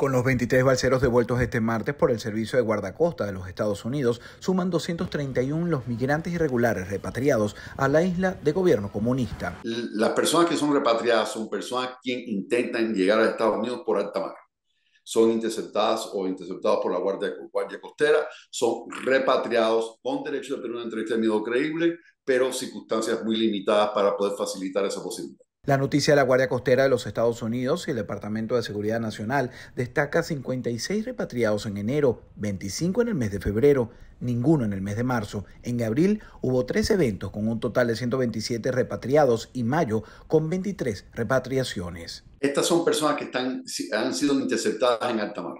Con los 23 balseros devueltos este martes por el Servicio de Guardacosta de los Estados Unidos, suman 231 los migrantes irregulares repatriados a la isla de gobierno comunista. Las personas que son repatriadas son personas que intentan llegar a Estados Unidos por alta mar. Son interceptadas o interceptados por la Guardia, Costera, son repatriados con derecho a tener una entrevista de creíble, pero circunstancias muy limitadas para poder facilitar esa posibilidad. La noticia de la Guardia Costera de los Estados Unidos y el Departamento de Seguridad Nacional destaca 56 repatriados en enero, 25 en el mes de febrero, ninguno en el mes de marzo. En abril hubo tres eventos con un total de 127 repatriados y mayo con 23 repatriaciones. Estas son personas que están, han sido interceptadas en alta mar.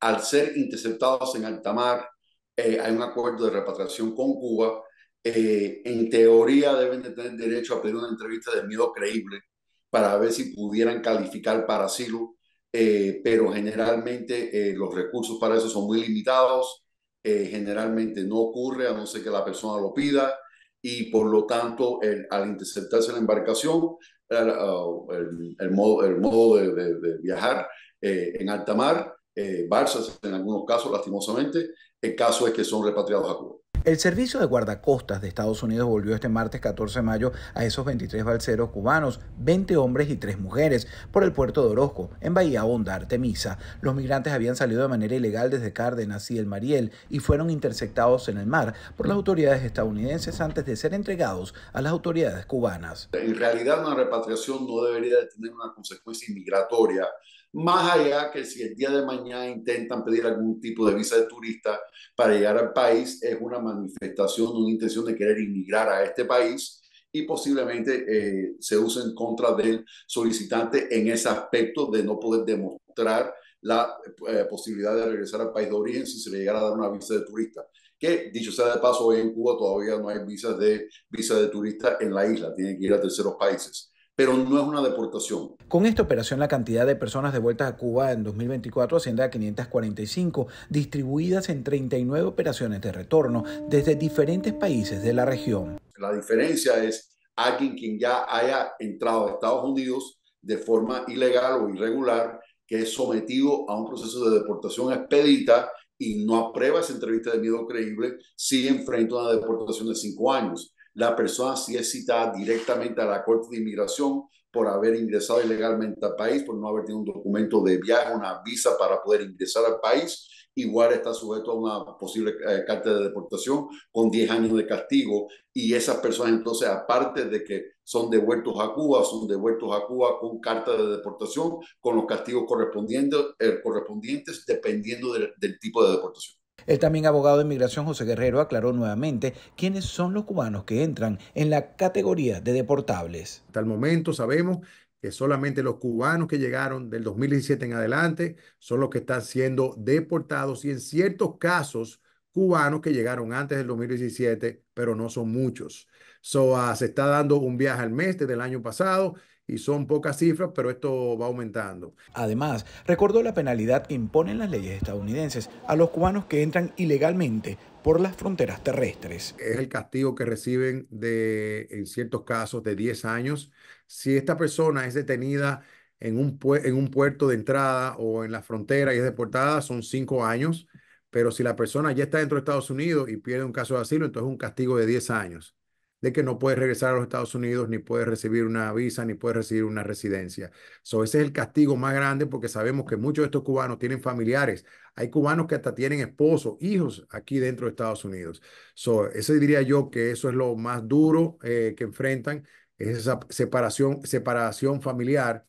Al ser interceptados en alta mar, eh, hay un acuerdo de repatriación con Cuba eh, en teoría deben de tener derecho a pedir una entrevista de miedo creíble para ver si pudieran calificar para asilo, eh, pero generalmente eh, los recursos para eso son muy limitados, generalmente no ocurre a no ser que la persona lo pida y por lo tanto al interceptarse la embarcación, el, modo, el modo de, viajar en alta mar, eh, Barça en algunos casos lastimosamente, el caso es que son repatriados a Cuba. El servicio de guardacostas de Estados Unidos volvió este martes 14 de mayo a esos 23 balseros cubanos, 20 hombres y 3 mujeres, por el puerto de Orozco, en Bahía Honda, Artemisa. Los migrantes habían salido de manera ilegal desde Cárdenas y el Mariel y fueron interceptados en el mar por las autoridades estadounidenses antes de ser entregados a las autoridades cubanas. En realidad una repatriación no debería tener una consecuencia inmigratoria más allá que si el día de mañana intentan pedir algún tipo de visa de turista para llegar al país, es una manifestación de una intención de querer inmigrar a este país y posiblemente eh, se use en contra del solicitante en ese aspecto de no poder demostrar la eh, posibilidad de regresar al país de origen si se le llegara a dar una visa de turista. Que dicho sea de paso, hoy en Cuba todavía no hay visas de, visa de turista en la isla, tienen que ir a terceros países pero no es una deportación. Con esta operación, la cantidad de personas devueltas a Cuba en 2024 asciende a 545, distribuidas en 39 operaciones de retorno desde diferentes países de la región. La diferencia es alguien quien ya haya entrado a Estados Unidos de forma ilegal o irregular, que es sometido a un proceso de deportación expedita y no aprueba esa entrevista de miedo creíble, sigue a una deportación de cinco años la persona si es citada directamente a la Corte de Inmigración por haber ingresado ilegalmente al país, por no haber tenido un documento de viaje, una visa para poder ingresar al país, igual está sujeto a una posible eh, carta de deportación con 10 años de castigo y esas personas entonces, aparte de que son devueltos a Cuba, son devueltos a Cuba con carta de deportación, con los castigos correspondientes, eh, correspondientes dependiendo del tipo de deportación. El también abogado de inmigración José Guerrero aclaró nuevamente quiénes son los cubanos que entran en la categoría de deportables. Hasta el momento sabemos que solamente los cubanos que llegaron del 2017 en adelante son los que están siendo deportados y en ciertos casos cubanos que llegaron antes del 2017, pero no son muchos. Soa ah, se está dando un viaje al mes del el año pasado y son pocas cifras, pero esto va aumentando. Además, recordó la penalidad que imponen las leyes estadounidenses a los cubanos que entran ilegalmente por las fronteras terrestres. Es el castigo que reciben de, en ciertos casos, de 10 años. Si esta persona es detenida en un, en un puerto de entrada o en la frontera y es deportada, son 5 años. Pero si la persona ya está dentro de Estados Unidos y pierde un caso de asilo, entonces es un castigo de 10 años de que no puedes regresar a los Estados Unidos, ni puedes recibir una visa, ni puedes recibir una residencia. So, ese es el castigo más grande porque sabemos que muchos de estos cubanos tienen familiares. Hay cubanos que hasta tienen esposos, hijos aquí dentro de Estados Unidos. Eso ese diría yo que eso es lo más duro eh, que enfrentan, esa separación, separación familiar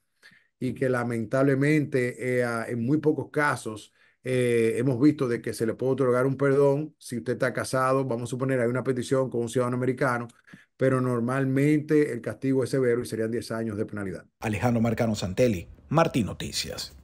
y que lamentablemente eh, en muy pocos casos eh, hemos visto de que se le puede otorgar un perdón si usted está casado, vamos a suponer, hay una petición con un ciudadano americano, pero normalmente el castigo es severo y serían 10 años de penalidad. Alejandro Marcano Santelli, Martín Noticias.